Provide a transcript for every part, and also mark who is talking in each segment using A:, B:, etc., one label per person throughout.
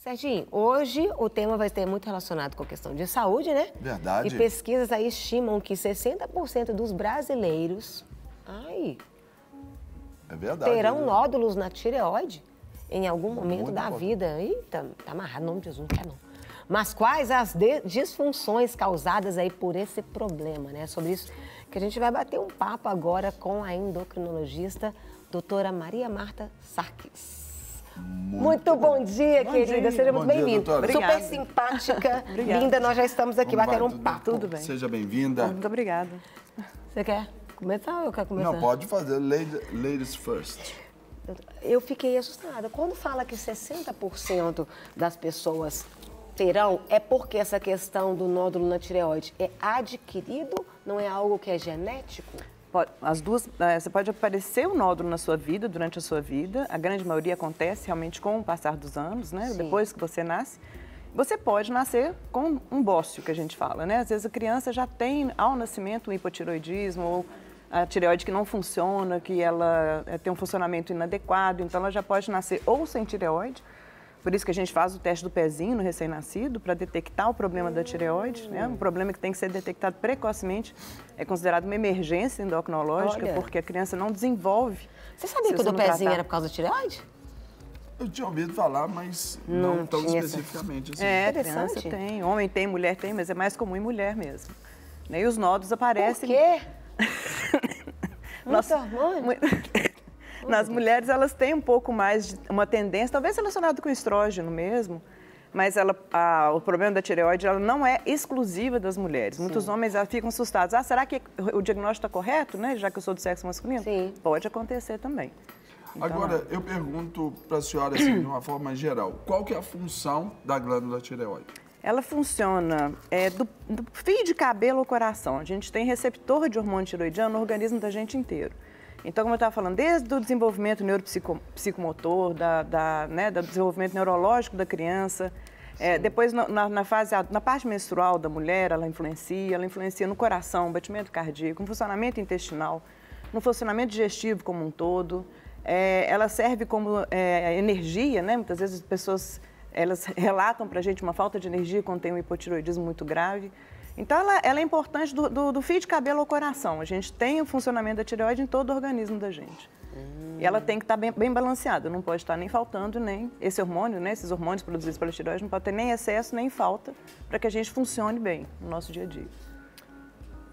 A: Serginho, hoje o tema vai ter muito relacionado com a questão de saúde, né? Verdade. E pesquisas aí estimam que 60% dos brasileiros. Ai.
B: É verdade. Terão
A: nódulos na tireoide em algum momento muito da vida. Eita, tá amarrado, nome de Jesus, não quer não. Mas quais as disfunções causadas aí por esse problema, né? Sobre isso que a gente vai bater um papo agora com a endocrinologista doutora Maria Marta Sarkis. Muito, muito bom dia, bom querida. Dia. Seja muito bem-vinda. Super simpática, linda. Nós já estamos aqui batendo um papo. Tudo bem. Seja
B: bem-vinda. Muito
A: obrigada. Você quer começar ou eu quero começar? Não, pode
B: fazer. Ladies first.
A: Eu fiquei assustada. Quando fala que 60% das pessoas terão, é porque essa questão do nódulo na tireoide é adquirido, não é algo que é genético?
C: as duas, eh, você pode aparecer um nódulo na sua vida, durante a sua vida. A grande maioria acontece realmente com o passar dos anos, né? Sim. Depois que você nasce. Você pode nascer com um bócio, que a gente fala, né? Às vezes a criança já tem, ao nascimento, um hipotiroidismo ou a tireoide que não funciona, que ela eh, tem um funcionamento inadequado. Então, ela já pode nascer ou sem tireoide por isso que a gente faz o teste do pezinho no recém-nascido para detectar o problema da tireoide, né? Um problema que tem que ser detectado precocemente. É considerado uma emergência endocrinológica Olha. porque a criança não desenvolve. Você sabia que o do pezinho tratar. era por causa da tireoide?
B: Eu tinha ouvido falar, mas não, hum, não tão especificamente. Assim. É, interessante. tem.
C: Homem tem, mulher tem, mas é mais comum em mulher mesmo. Né? E os nódulos aparecem... Por quê?
A: Nossa,
C: Muito hormônio? Nas mulheres, elas têm um pouco mais de uma tendência, talvez relacionado com estrógeno mesmo, mas ela, a, o problema da tireoide ela não é exclusiva das mulheres. Sim. Muitos homens ficam assustados. Ah, será que o diagnóstico está correto, né? Já que eu sou do sexo masculino? Sim. Pode acontecer também. Então, Agora,
B: é. eu pergunto para a senhora, assim, de uma forma geral, qual que é a
C: função da glândula tireoide? Ela funciona é, do, do fio de cabelo ao coração. A gente tem receptor de hormônio tiroidiano no organismo da gente inteiro. Então, como eu estava falando, desde o desenvolvimento neuropsicomotor, da, da, né, do desenvolvimento neurológico da criança, é, depois na, na, fase, na parte menstrual da mulher, ela influencia, ela influencia no coração, batimento cardíaco, no funcionamento intestinal, no funcionamento digestivo como um todo. É, ela serve como é, energia, né? Muitas vezes as pessoas elas relatam para a gente uma falta de energia quando tem um hipotiroidismo muito grave. Então, ela, ela, é importante do, do, do fio de cabelo ao coração. A gente tem o funcionamento da tireoide em todo o organismo da gente. Hum. E ela tem que estar tá bem, bem, balanceada, não pode estar tá nem faltando, nem esse hormônio, né, esses hormônios produzidos pela tireoide, não pode ter nem excesso, nem falta, para que a gente funcione bem no nosso dia a dia.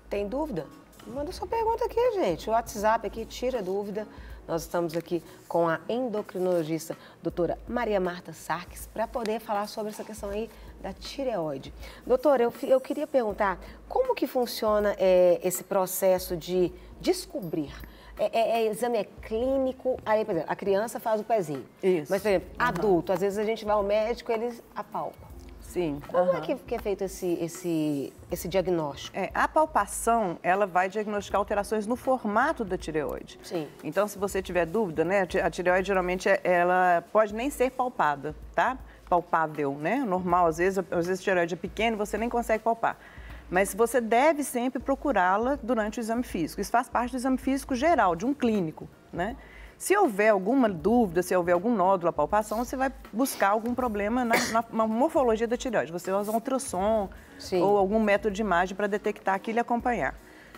C: Tem dúvida?
A: Manda sua pergunta aqui, gente. O WhatsApp aqui tira dúvida. Nós estamos aqui com a endocrinologista doutora Maria Marta Sarques para poder falar sobre essa questão aí da tireoide. Doutora, eu, eu queria perguntar como que funciona é, esse processo de descobrir? É, é, é, exame é clínico. Aí, por exemplo, a criança faz o pezinho. Isso. Mas, por exemplo, uhum. adulto, às vezes a gente vai ao médico,
C: eles apalpam. Sim. Como uhum. é que, que, é feito esse, esse, esse diagnóstico? É, a palpação, ela vai diagnosticar alterações no formato da tireoide. Sim. Então, se você tiver dúvida, né, a tireoide geralmente é, ela pode nem ser palpada, tá? palpável, né? Normal, às vezes, às vezes o tireoide é pequeno, você nem consegue palpar. Mas você deve sempre procurá-la durante o exame físico. Isso faz parte do exame físico geral, de um clínico, né? Se houver alguma dúvida, se houver algum nódulo, à palpação, você vai buscar algum problema na, na morfologia da tireoide. Você usa um ultrassom Sim. ou algum método de imagem para detectar aquilo e acompanhar.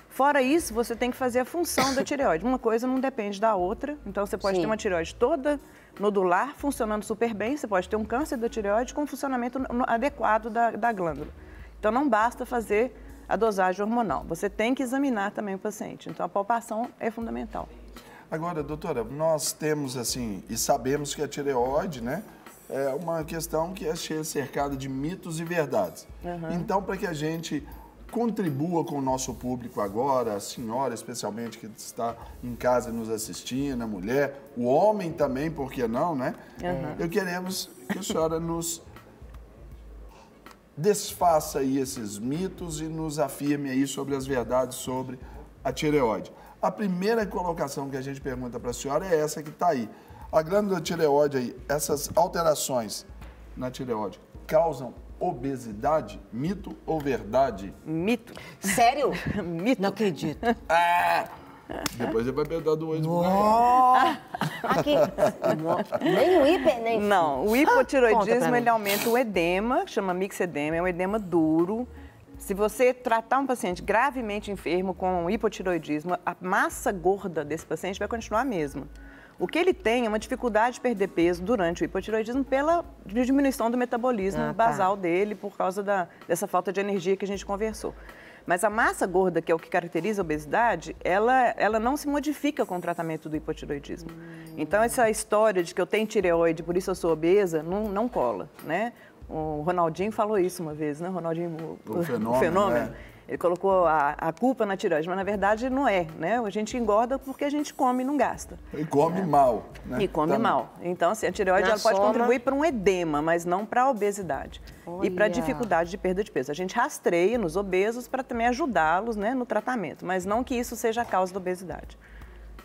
C: Fora isso, você tem que fazer a função da tireoide. Uma coisa não depende da outra, então você pode Sim. ter uma tireoide toda nodular funcionando super bem, você pode ter um câncer da tireoide com um funcionamento adequado da, da glândula. Então não basta fazer a dosagem hormonal, você tem que examinar também o paciente. Então a palpação é fundamental. Agora,
B: doutora, nós temos assim, e sabemos que a tireoide, né, é uma questão que é cercada de mitos e verdades. Uhum. Então, para que a gente contribua com o nosso público agora, a senhora especialmente que está em casa nos assistindo, a mulher, o homem também, por que não, né? Uhum. Eu queremos que a senhora nos desfaça aí esses mitos e nos afirme aí sobre as verdades sobre a tireoide. A primeira colocação que a gente pergunta para a senhora é essa que está aí. A glândula tireoide aí, essas alterações na tireoide causam obesidade, mito ou verdade? Mito. Sério? mito. Não acredito. Ah! Depois ele vai perder do ex
C: Aqui. nem o hiper, nem... Não, o hipotiroidismo, ah, ele aumenta o edema, chama mixedema, é um edema duro. Se você tratar um paciente gravemente enfermo com hipotiroidismo, a massa gorda desse paciente vai continuar a mesma. O que ele tem é uma dificuldade de perder peso durante o hipotiroidismo pela diminuição do metabolismo ah, tá. basal tá. dele por causa da, dessa falta de energia que a gente conversou. Mas a massa gorda, que é o que caracteriza a obesidade, ela, ela não se modifica com o tratamento do hipotiroidismo. Hum. Então, essa história de que eu tenho tireoide, por isso eu sou obesa, não, não cola, né? O Ronaldinho falou isso uma vez, né? Ronaldinho, o, o fenômeno. O fenômeno. Né? Ele colocou a, a, culpa na tireoide, mas na verdade não é, né? A gente engorda porque a gente come e não gasta.
B: E come né? mal. Né? E come Também. mal.
C: Então, assim, a tireoide ela soma... pode contribuir para um edema, mas não para a obesidade. Olha. E para dificuldade de perda de peso. A gente rastreia nos obesos para também ajudá-los né, no tratamento, mas não que isso seja a causa da obesidade.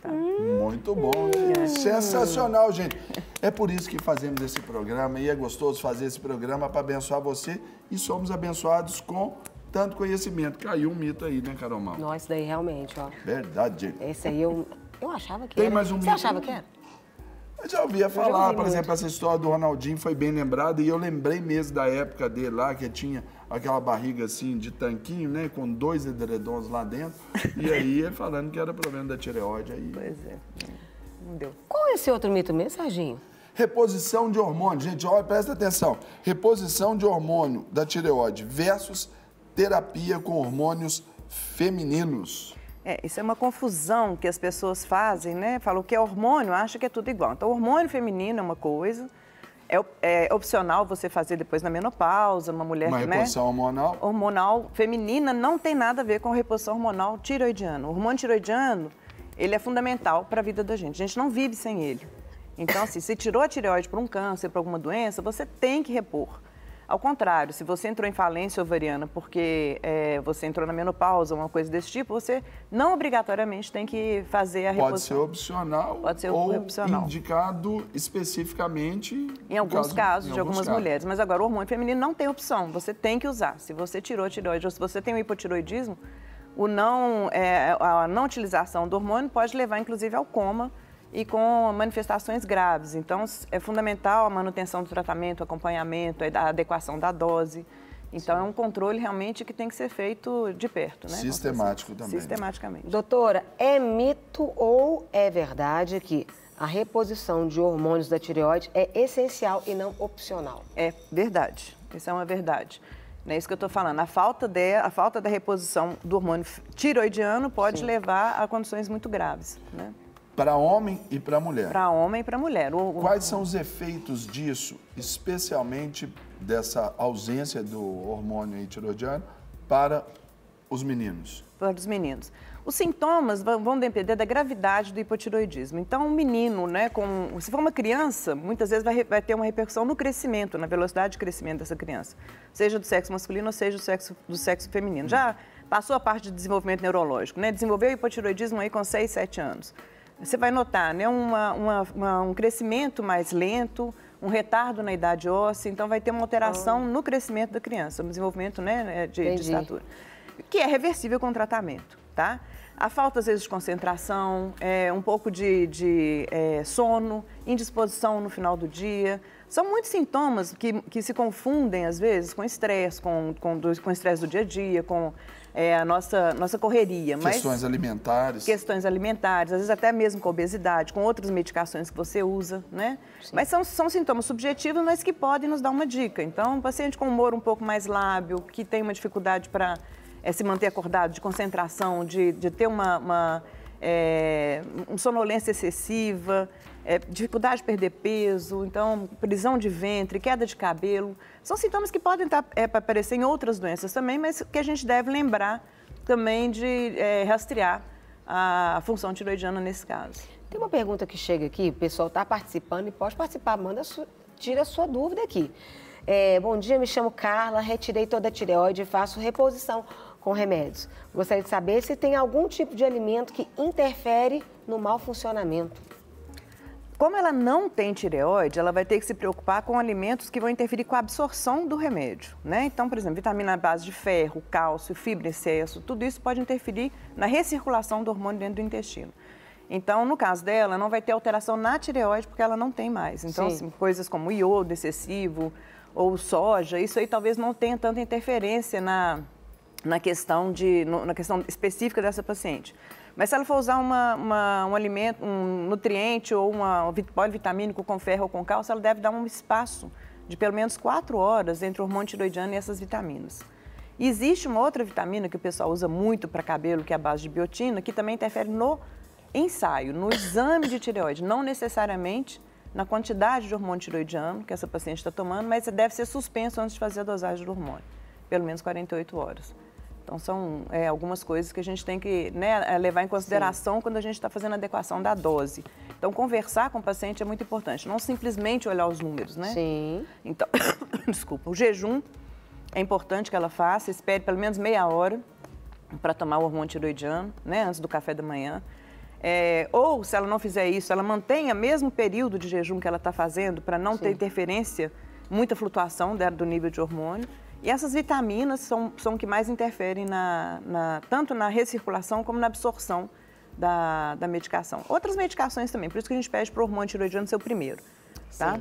B: Tá? Muito bom, hum. É sensacional, gente. É por isso que fazemos esse programa e é gostoso fazer esse programa para abençoar você e somos abençoados com tanto conhecimento. Caiu um mito aí, né, Carol Mal?
A: Nossa, daí realmente, ó.
B: Verdade. Esse aí eu,
A: eu achava que Tem era. mais um Você mito? achava que era?
B: Eu já ouvia falar, por muito. exemplo, essa história do Ronaldinho foi bem lembrada e eu lembrei mesmo da época dele lá, que tinha aquela barriga assim de tanquinho, né, com dois edredons lá dentro. E aí falando que era problema da tireoide aí. Pois é.
A: Não deu. Qual é esse outro mito mesmo, Serginho?
B: Reposição de hormônio. Gente, olha, presta atenção. Reposição de hormônio da tireoide versus terapia com hormônios
C: femininos. É, isso é uma confusão que as pessoas fazem, né? Falam que é hormônio, acha que é tudo igual. Então, hormônio feminino é uma coisa, é, é opcional você fazer depois na menopausa, uma mulher... Uma né, reposição né? hormonal? Hormonal feminina não tem nada a ver com reposição hormonal tiroidiana. O hormônio tiroidiano, ele é fundamental para a vida da gente. A gente não vive sem ele. Então, assim, se tirou a tireoide para um câncer, para alguma doença, você tem que repor. Ao contrário, se você entrou em falência ovariana porque é, você entrou na menopausa, uma coisa desse tipo, você não obrigatoriamente tem que fazer a reposição. Pode ser
B: opcional
C: Pode ser ou opcional.
B: indicado
C: especificamente... Em alguns caso, casos, em de algumas casos. mulheres. Mas agora, o hormônio feminino não tem opção, você tem que usar. Se você tirou tireoide ou se você tem o um hipotiroidismo, o não, é, a não utilização do hormônio pode levar, inclusive, ao coma, e com manifestações graves. Então, é fundamental a manutenção do tratamento, acompanhamento, a adequação da dose. Então, Sim. é um controle realmente que tem que ser feito de perto, né? Sistemático assim, também. Sistematicamente.
A: Doutora, é mito ou é verdade
C: que a reposição de hormônios da tireoide é essencial e não opcional? É verdade. Isso é uma verdade. É isso que eu estou falando. A falta, de, a falta da reposição do hormônio tiroidiano pode Sim. levar a condições muito graves. Né?
B: para homem e para mulher. Para
C: homem e para mulher. O, o... Quais são
B: os efeitos disso, especialmente dessa ausência do hormônio tiroidiano para os meninos?
C: Para os meninos. Os sintomas vão depender da gravidade do hipotiroidismo. Então, um menino, né, com, se for uma criança, muitas vezes vai, vai, ter uma repercussão no crescimento, na velocidade de crescimento dessa criança, seja do sexo masculino ou seja do sexo, do sexo feminino. Já passou a parte de desenvolvimento neurológico, né? Desenvolveu hipotiroidismo aí com 6, 7 anos você vai notar né, uma, uma, uma, um crescimento mais lento, um retardo na idade óssea, então vai ter uma alteração ah. no crescimento da criança, no desenvolvimento né, né de, de estatura, que é reversível com tratamento, tá? A falta, às vezes, de concentração, é, um pouco de, de é, sono, indisposição no final do dia, são muitos sintomas que, que se confundem, às vezes, com estresse, com, com, com estresse do dia a dia, com é, a nossa, nossa correria. Questões mas, alimentares. Questões alimentares, às vezes até mesmo com obesidade, com outras medicações que você usa, né? Sim. Mas são, são sintomas subjetivos, mas que podem nos dar uma dica. Então, um paciente com humor um pouco mais lábio, que tem uma dificuldade para é, se manter acordado, de concentração, de, de ter uma, uma é, um sonolência excessiva, é, dificuldade de perder peso, então prisão de ventre, queda de cabelo. São sintomas que podem tá, é, aparecer em outras doenças também, mas que a gente deve lembrar também de é, rastrear a função tiroidiana nesse caso. Tem uma pergunta
A: que chega aqui, o pessoal está participando e pode participar, manda, tira a sua dúvida aqui. É, bom dia, me chamo Carla, retirei toda a tireoide e faço reposição com remédios. Gostaria de saber se tem algum tipo de alimento que interfere no mau funcionamento.
C: Como ela não tem tireoide, ela vai ter que se preocupar com alimentos que vão interferir com a absorção do remédio, né? Então, por exemplo, vitamina à base de ferro, cálcio, fibra excesso, tudo isso pode interferir na recirculação do hormônio dentro do intestino. Então, no caso dela, não vai ter alteração na tireoide porque ela não tem mais. Então, assim, coisas como iodo excessivo ou soja, isso aí talvez não tenha tanta interferência na, na questão de na questão específica dessa paciente. Mas se ela for usar uma, uma, um alimento, um nutriente ou uma, um polivitamínico com ferro ou com cálcio, ela deve dar um espaço de pelo menos 4 horas entre o hormônio tiroidiano e essas vitaminas. E existe uma outra vitamina que o pessoal usa muito para cabelo, que é a base de biotina, que também interfere no ensaio, no exame de tireoide, não necessariamente na quantidade de hormônio tiroidiano que essa paciente está tomando, mas deve ser suspenso antes de fazer a dosagem do hormônio, pelo menos 48 horas. Então, são é, algumas coisas que a gente tem que né, é, levar em consideração Sim. quando a gente está fazendo a adequação da dose. Então, conversar com o paciente é muito importante, não simplesmente olhar os números, né? Sim. Então, desculpa, o jejum é importante que ela faça, espere pelo menos meia hora para tomar o hormônio tiroidiano, né, antes do café da manhã. É, ou, se ela não fizer isso, ela mantenha o mesmo período de jejum que ela está fazendo para não Sim. ter interferência, muita flutuação do nível de hormônio. E essas vitaminas são, são que mais interferem na, na tanto na recirculação como na absorção da, da medicação. Outras medicações também, por isso que a gente pede para o hormônio tiroidiano ser o primeiro, tá?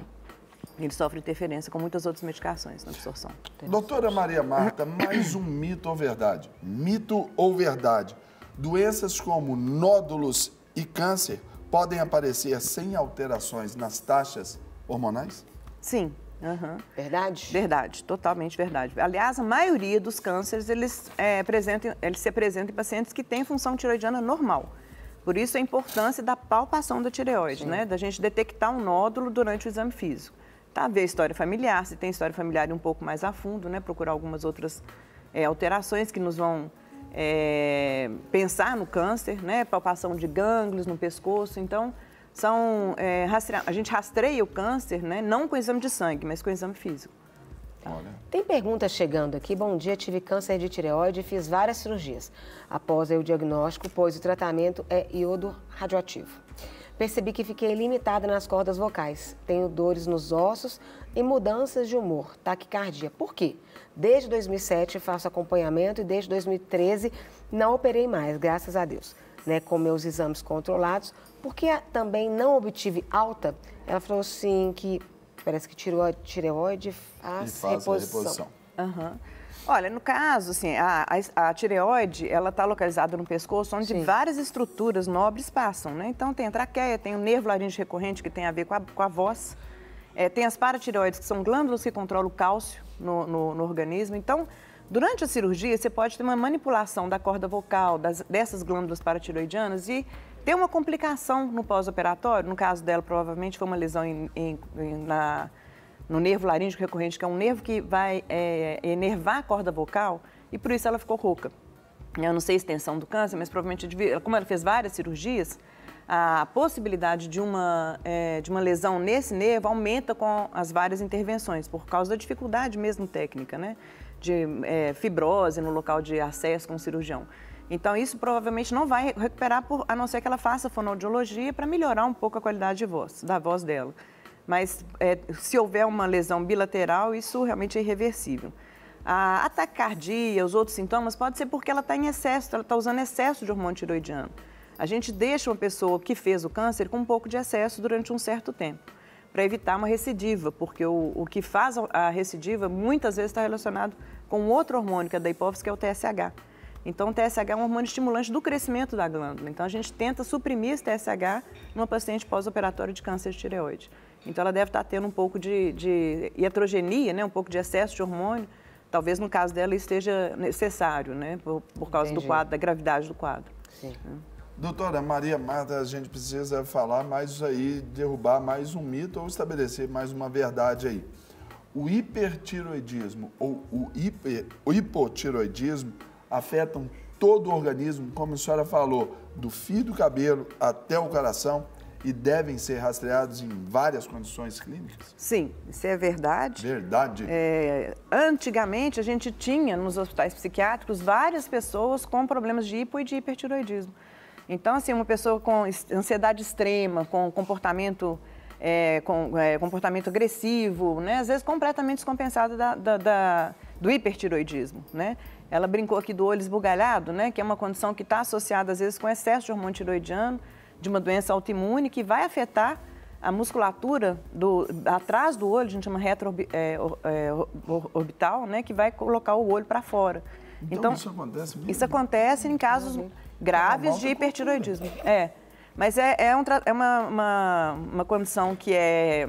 C: Ele sofre interferência com muitas outras medicações na absorção.
B: Doutora Maria Marta, mais um mito ou verdade? Mito ou verdade? Doenças como nódulos e câncer podem aparecer sem alterações nas taxas hormonais?
A: Sim,
C: Uhum. Verdade? Verdade, totalmente verdade. Aliás, a maioria dos cânceres, eles, é, apresentam, eles se apresentam em pacientes que têm função tireoidiana normal. Por isso a importância da palpação da tireoide, Sim. né? Da gente detectar um nódulo durante o exame físico. Tá, ver a história familiar, se tem história familiar um pouco mais a fundo, né? Procurar algumas outras é, alterações que nos vão é, pensar no câncer, né? Palpação de gânglios no pescoço, então são é, a gente rastreia o câncer, né? Não com exame de sangue, mas com exame físico. Tá? Olha. Tem pergunta chegando
A: aqui. Bom dia, tive câncer de tireoide e fiz várias cirurgias. Após o diagnóstico, pois o tratamento é iodo radioativo. Percebi que fiquei limitada nas cordas vocais. Tenho dores nos ossos e mudanças de humor, taquicardia. Por quê? Desde 2007 faço acompanhamento e desde 2013 não operei mais, graças a Deus né, com meus exames controlados, porque também não obtive alta. Ela falou assim que parece que tirou a tireoide faz,
C: faz reposição. reposição. Uhum. Olha, no caso, assim, a, a, tireoide, ela está localizada no pescoço, onde Sim. várias estruturas nobres passam, né? Então, tem a traqueia, tem o nervo laringe recorrente, que tem a ver com a, com a voz, é, tem as paratireoides, que são glândulas que controlam o cálcio no, no, no organismo. Então, Durante a cirurgia, você pode ter uma manipulação da corda vocal, das, dessas glândulas paratiroidianas e ter uma complicação no pós-operatório. No caso dela, provavelmente foi uma lesão em, em, na, no nervo laríngeo recorrente, que é um nervo que vai é, enervar a corda vocal e por isso ela ficou rouca. Eu não sei a extensão do câncer, mas provavelmente, como ela fez várias cirurgias, a possibilidade de uma, é, de uma lesão nesse nervo aumenta com as várias intervenções, por causa da dificuldade mesmo técnica, né? de é, fibrose no local de acesso com o cirurgião. Então, isso provavelmente não vai recuperar, por, a não ser que ela faça fonoaudiologia para melhorar um pouco a qualidade de voz, da voz dela. Mas é, se houver uma lesão bilateral, isso realmente é irreversível. A atacardia, os outros sintomas, pode ser porque ela está em excesso, ela está usando excesso de hormônio tiroidiano. A gente deixa uma pessoa que fez o câncer com um pouco de excesso durante um certo tempo para evitar uma recidiva, porque o, o que faz a recidiva muitas vezes está relacionado com outro hormônio, que é da hipófise, que é o TSH. Então, o TSH é um hormônio estimulante do crescimento da glândula. Então, a gente tenta suprimir esse TSH numa paciente pós-operatório de câncer de tireoide. Então, ela deve estar tá tendo um pouco de, de iatrogenia, né? um pouco de excesso de hormônio. Talvez, no caso dela, esteja necessário, né? por, por causa Entendi. do quadro, da gravidade do quadro. Sim. É.
B: Doutora Maria Marta, a gente precisa falar mais aí, derrubar mais um mito ou estabelecer mais uma verdade aí. O hipertiroidismo ou o, hiper, o hipotiroidismo afetam todo o organismo, como a senhora falou, do fio do cabelo até o coração e devem ser rastreados em várias condições clínicas?
C: Sim, isso é verdade. Verdade. É, antigamente, a gente tinha nos hospitais psiquiátricos várias pessoas com problemas de hipo e de hipertiroidismo. Então, assim, uma pessoa com ansiedade extrema, com comportamento, é, com, é, comportamento agressivo, né? às vezes completamente descompensada da, da, da, do hipertiroidismo, né? Ela brincou aqui do olho esbugalhado, né? Que é uma condição que está associada, às vezes, com excesso de hormônio tiroidiano, de uma doença autoimune que vai afetar a musculatura do, atrás do olho, a gente chama retroorbital, é, é né? Que vai colocar o olho para fora. Então, então, isso acontece mesmo? Isso acontece em casos graves de tá hipertiroidismo. É. Mas é, é, um, é uma, uma, uma, condição que é,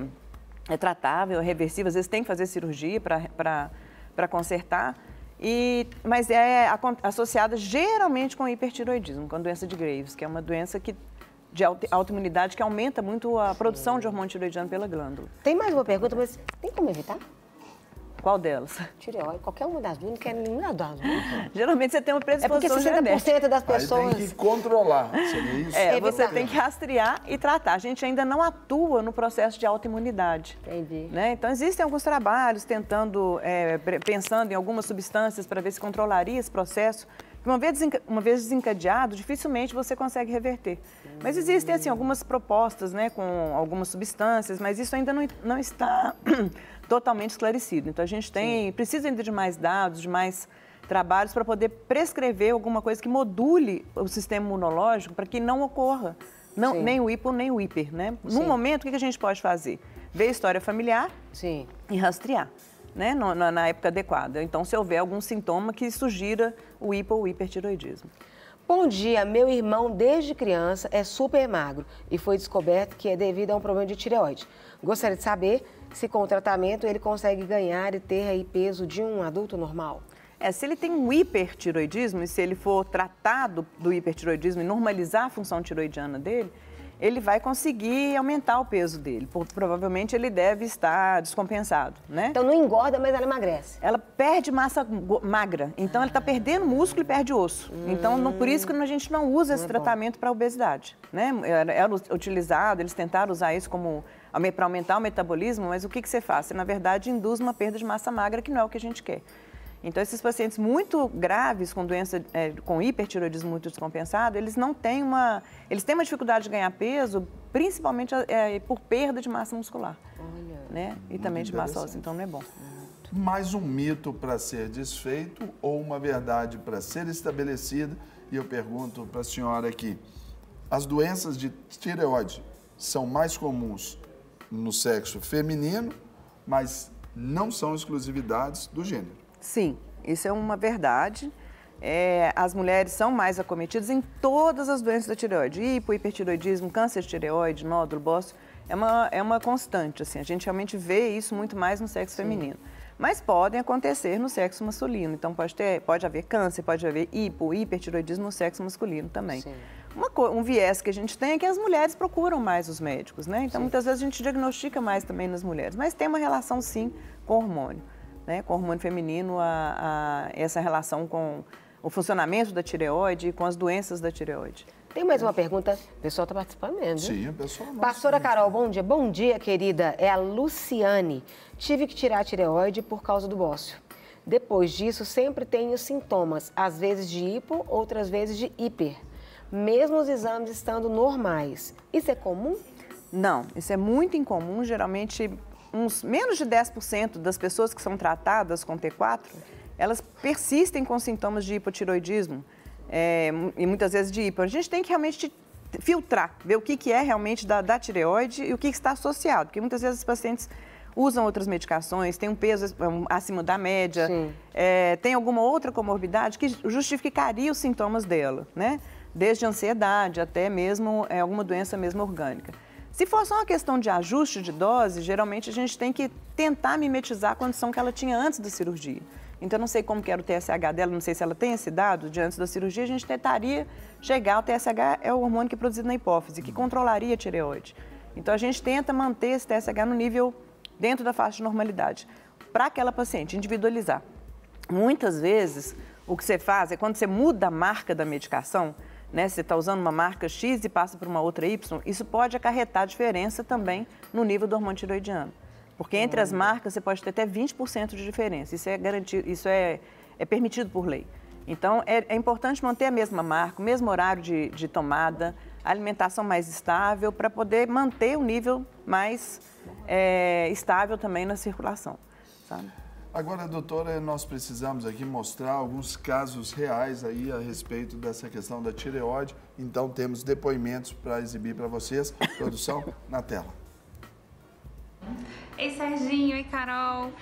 C: é tratável, é reversível, às vezes tem que fazer cirurgia para consertar, e, mas é associada geralmente com hipertiroidismo, com a doença de Graves, que é uma doença que de autoimunidade que aumenta muito a Sim. produção de hormônio tiroidiano pela glândula. Tem mais uma pergunta, mas tem como evitar? Qual delas?
A: Tireoide. Qualquer uma das duas, não quer nenhuma das duas. Geralmente você tem uma predisposição genética. É porque 60% genética. das
C: pessoas... Aí tem que controlar, seria isso? É, é você tem que rastrear e tratar. A gente ainda não atua no processo de autoimunidade. Entendi. Né? Então, existem alguns trabalhos tentando, é, pensando em algumas substâncias para ver se controlaria esse processo. Uma vez desencadeado, dificilmente você consegue reverter. Mas existem assim algumas propostas, né, com algumas substâncias, mas isso ainda não, não está totalmente esclarecido. Então a gente tem, Sim. precisa ainda de mais dados, de mais trabalhos para poder prescrever alguma coisa que module o sistema imunológico para que não ocorra não, nem o hipo nem o hiper, né? Sim. No momento o que a gente pode fazer? Ver a história familiar Sim. e rastrear. Né, na, na época adequada. Então, se houver algum sintoma que sugira o hipo ou hipertiroidismo. Bom dia, meu irmão desde criança é super magro e foi descoberto que
A: é devido a um problema de tireoide. Gostaria de saber se com o tratamento ele consegue ganhar e ter
C: aí peso de um adulto normal. É, se ele tem um hipertiroidismo e se ele for tratado do hipertiroidismo e normalizar a função tiroidiana dele, ele vai conseguir aumentar o peso dele. Provavelmente ele deve estar descompensado, né? Então não engorda, mas ela emagrece. Ela perde massa magra. Então ah. ela está perdendo músculo e perde osso. Hum. Então não, por isso que a gente não usa esse é tratamento para obesidade, né? Era, era utilizado, eles tentaram usar isso como para aumentar o metabolismo, mas o que, que você faz? Você, na verdade, induz uma perda de massa magra, que não é o que a gente quer. Então, esses pacientes muito graves com doença, é, com hipertiroidismo muito descompensado, eles não têm uma, eles têm uma dificuldade de ganhar peso, principalmente é, é por perda de massa muscular, Olha, né? E também de massa óssea, então não é bom.
B: Mais um mito para ser desfeito ou uma verdade para ser estabelecida? E eu pergunto para a senhora aqui, as doenças de tireoide são mais comuns no sexo feminino, mas não são
C: exclusividades do gênero. Sim, isso é uma verdade. É, as mulheres são mais acometidas em todas as doenças da tireoide. Hipo, hipertireoidismo, câncer de tireoide, nódulo, bócio, é uma, é uma constante, assim. A gente realmente vê isso muito mais no sexo Sim. feminino. Mas podem acontecer no sexo masculino. Então, pode, ter, pode haver câncer, pode haver hipo, hipertireoidismo no sexo masculino também. Sim. Uma, um viés que a gente tem é que as mulheres procuram mais os médicos, né? Então, sim. muitas vezes a gente diagnostica mais também nas mulheres, mas tem uma relação sim com o hormônio né, com o hormônio feminino a, a essa relação com o funcionamento da tireoide e com as doenças da tireoide. Tem mais uma pergunta? O pessoal está participando mesmo. Sim, o
A: pessoal. Nossa, Pastora Carol, bom dia. Bom dia, querida. É a Luciane. Tive que tirar a tireoide por causa do bócio. Depois disso, sempre tenho sintomas, às vezes de hipo, outras
C: vezes de hiper. Mesmo os exames estando normais. Isso é comum? Não, isso é muito incomum. Geralmente uns menos de 10% das pessoas que são tratadas com T4, elas persistem com sintomas de hipotiroidismo é, e muitas vezes de hipo. A gente tem que realmente filtrar, ver o que, que é realmente da, da tireoide e o que, que está associado, porque muitas vezes os pacientes usam outras medicações, têm um peso acima da média, é, tem alguma outra comorbidade que justificaria os sintomas dela, né? Desde ansiedade até mesmo é, alguma doença mesmo orgânica. Se for só uma questão de ajuste de dose, geralmente a gente tem que tentar mimetizar a condição que ela tinha antes da cirurgia. Então, eu não sei como que era o TSH dela, não sei se ela tem esse dado de antes da cirurgia, a gente tentaria chegar, o TSH é o hormônio que é produzido na hipófise, que controlaria a tireoide. Então, a gente tenta manter esse TSH no nível dentro da faixa de normalidade, para aquela paciente, individualizar. Muitas vezes, o que você faz é quando você muda a marca da medicação, né? Você está usando uma marca X e passa para uma outra Y, isso pode acarretar diferença também no nível do hormônio tiroidiano. Porque entre as marcas você pode ter até 20% de diferença. Isso é garantido, isso é, é permitido por lei. Então é, é importante manter a mesma marca, o mesmo horário de, de tomada, alimentação mais estável para poder manter o nível mais é, estável também na circulação.
B: Sabe? Agora, doutora, nós precisamos aqui mostrar alguns casos reais aí a respeito dessa questão da tireoide. Então, temos depoimentos para exibir para vocês. Produção, na tela.
D: Ei, Serginho, ei, Carol.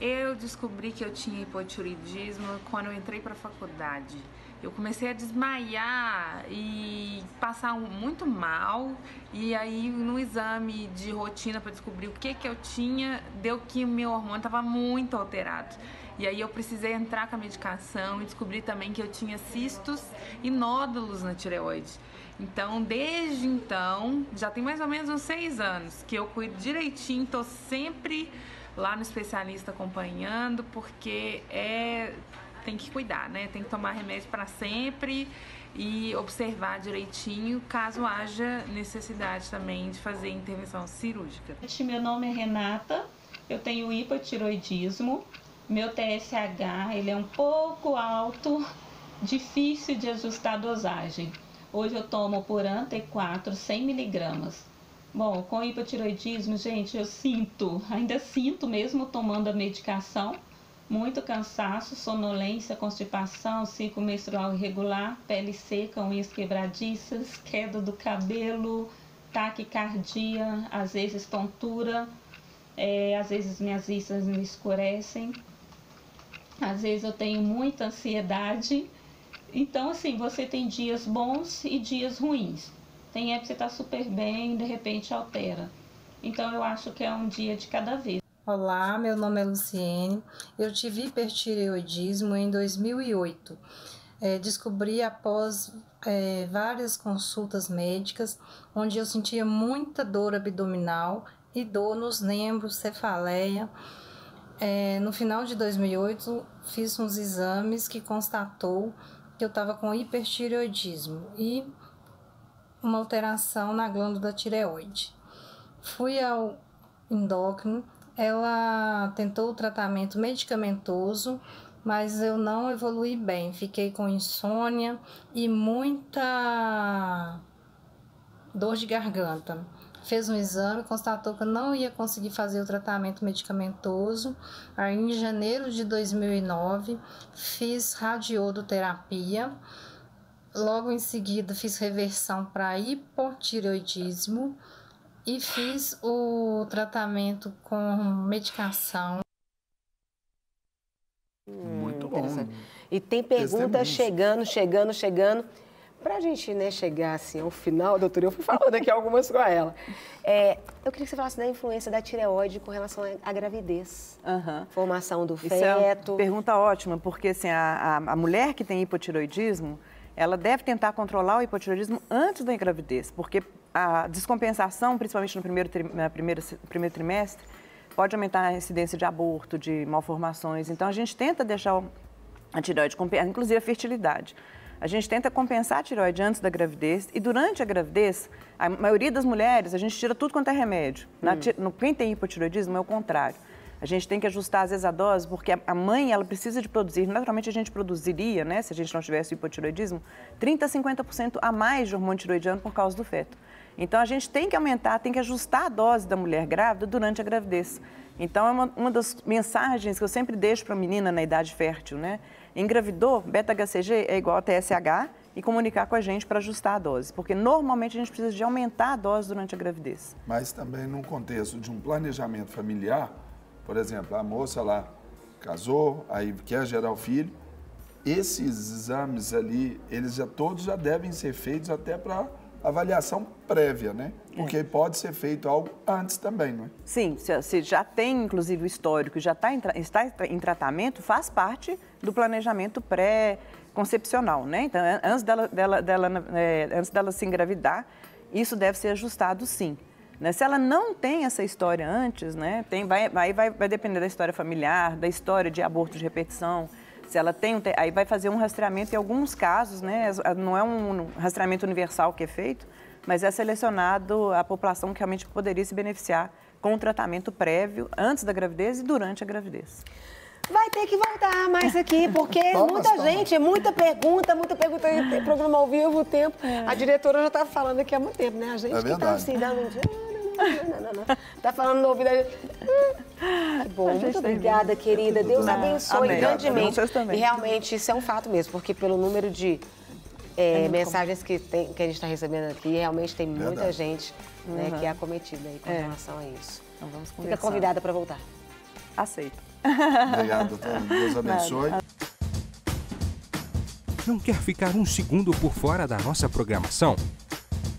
D: Eu descobri que eu tinha hipotiroidismo quando eu entrei para a faculdade eu comecei a desmaiar e passar muito mal. E aí, no exame de rotina para descobrir o que, que eu tinha, deu que meu hormônio estava muito alterado. E aí, eu precisei entrar com a medicação e descobri também que eu tinha cistos e nódulos na tireoide. Então, desde então, já tem mais ou menos uns seis anos que eu cuido direitinho, tô sempre lá no especialista acompanhando, porque é tem que cuidar, né? Tem que tomar remédio para sempre e observar direitinho caso haja necessidade também de fazer intervenção cirúrgica. Meu nome é Renata, eu tenho hipotiroidismo, meu TSH ele é um pouco alto, difícil de ajustar a dosagem. Hoje eu tomo por ante 4 100 miligramas. Bom, com hipotiroidismo, gente, eu sinto, ainda sinto mesmo tomando a medicação, muito cansaço, sonolência, constipação, ciclo menstrual irregular, pele seca, unhas quebradiças, queda do cabelo, taquicardia, às vezes tontura, é, às vezes minhas vistas me escurecem, às vezes eu tenho muita ansiedade. Então, assim, você tem dias bons e dias ruins. Tem época que você está super bem, de repente altera. Então, eu acho que é um dia de cada vez. Olá, meu nome é Luciene. Eu tive hipertireoidismo em 2008. É, descobri após é, várias consultas médicas, onde eu sentia muita dor abdominal e dor nos membros, cefaleia. É, no final de 2008, fiz uns exames que constatou que eu estava com hipertireoidismo e uma alteração na glândula tireoide. Fui ao endócrino ela tentou o tratamento medicamentoso, mas eu não evolui bem. Fiquei com insônia e muita dor de garganta. Fez um exame, constatou que eu não ia conseguir fazer o tratamento medicamentoso. Aí, em janeiro de 2009, fiz radiodoterapia. Logo em seguida, fiz reversão para hipotireoidismo e fiz o tratamento com medicação.
A: Muito hum, bom. E tem perguntas
D: chegando, chegando, chegando.
A: Para a gente né, chegar assim ao final, doutora, eu fui falando aqui algumas com ela. É, eu queria que você falasse da influência da tireoide com relação à gravidez, uhum. formação do feto. Isso é
C: pergunta ótima, porque assim, a, a mulher que tem hipotiroidismo, ela deve tentar controlar o hipotiroidismo antes da gravidez, porque a descompensação, principalmente no primeiro, na primeira, primeiro trimestre, pode aumentar a incidência de aborto, de malformações. Então, a gente tenta deixar a tireoide, inclusive a fertilidade. A gente tenta compensar a tireoide antes da gravidez e durante a gravidez, a maioria das mulheres, a gente tira tudo quanto é remédio. Na, hum. no, quem tem hipotireoidismo é o contrário. A gente tem que ajustar às vezes a dose, porque a mãe ela precisa de produzir. Naturalmente a gente produziria, né, se a gente não tivesse hipotireoidismo, 30 a 50% a mais de hormônio tireoidiano por causa do feto. Então a gente tem que aumentar, tem que ajustar a dose da mulher grávida durante a gravidez. Então é uma, uma das mensagens que eu sempre deixo para a menina na idade fértil, né? Engravidou, beta-HCG é igual a TSH e comunicar com a gente para ajustar a dose, porque normalmente a gente precisa de aumentar a dose durante a gravidez. Mas
B: também num contexto de um planejamento familiar, por exemplo, a moça lá casou, aí quer gerar o filho, esses exames ali, eles já todos já devem ser feitos até para avaliação prévia, né? É. Porque é. pode ser feito
C: algo antes também, não é? Sim, se já tem, inclusive, o histórico, já tá em, está em tratamento, faz parte do planejamento pré-concepcional, né? Então, antes dela, dela, dela, é, antes dela se engravidar, isso deve ser ajustado, sim. Né? Se ela não tem essa história antes, né? Tem, vai, vai, vai, vai depender da história familiar, da história de aborto de repetição, se ela tem, aí vai fazer um rastreamento em alguns casos, né? Não é um rastreamento universal que é feito, mas é selecionado a população que realmente poderia se beneficiar com o tratamento prévio antes da gravidez e durante a gravidez.
A: Vai ter que voltar mais aqui, porque muita gente, é muita pergunta, muita pergunta, programa ao vivo, o tempo. A é. diretora já estava tá falando aqui há muito tempo, né? A gente é que tá, assim, dando um dia... Tá falando no ouvido bom, muito tá obrigada, tá querida. Deus abençoe amém. grandemente. E realmente isso é um fato mesmo, porque pelo número de é, é mensagens que, tem, que a gente está recebendo aqui, realmente tem muita Verdade. gente né, uhum. que é acometida aí com é. relação a isso. Então vamos conversar. Fica convidada para voltar. Aceito. Obrigado,
D: doutora. Deus abençoe. Nada. Não quer ficar um segundo por fora da nossa programação?